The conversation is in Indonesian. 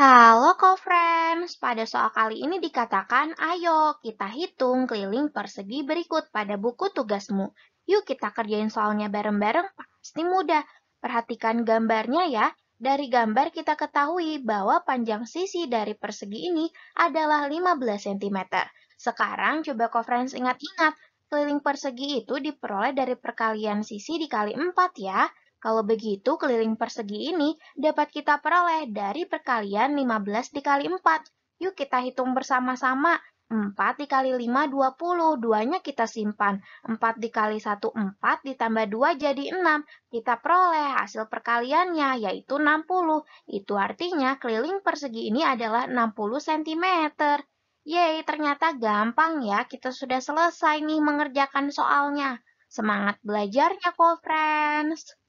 Halo co-friends, pada soal kali ini dikatakan ayo kita hitung keliling persegi berikut pada buku tugasmu. Yuk kita kerjain soalnya bareng-bareng, pasti mudah. Perhatikan gambarnya ya. Dari gambar kita ketahui bahwa panjang sisi dari persegi ini adalah 15 cm. Sekarang coba co-friends ingat-ingat, keliling persegi itu diperoleh dari perkalian sisi dikali 4 ya. Kalau begitu, keliling persegi ini dapat kita peroleh dari perkalian 15 dikali 4. Yuk kita hitung bersama-sama. 4 dikali 5, 20. Duanya kita simpan. 4 dikali 1, 4. Ditambah 2 jadi 6. Kita peroleh hasil perkaliannya, yaitu 60. Itu artinya keliling persegi ini adalah 60 cm. Yeay, ternyata gampang ya. Kita sudah selesai nih mengerjakan soalnya. Semangat belajarnya, co-friends!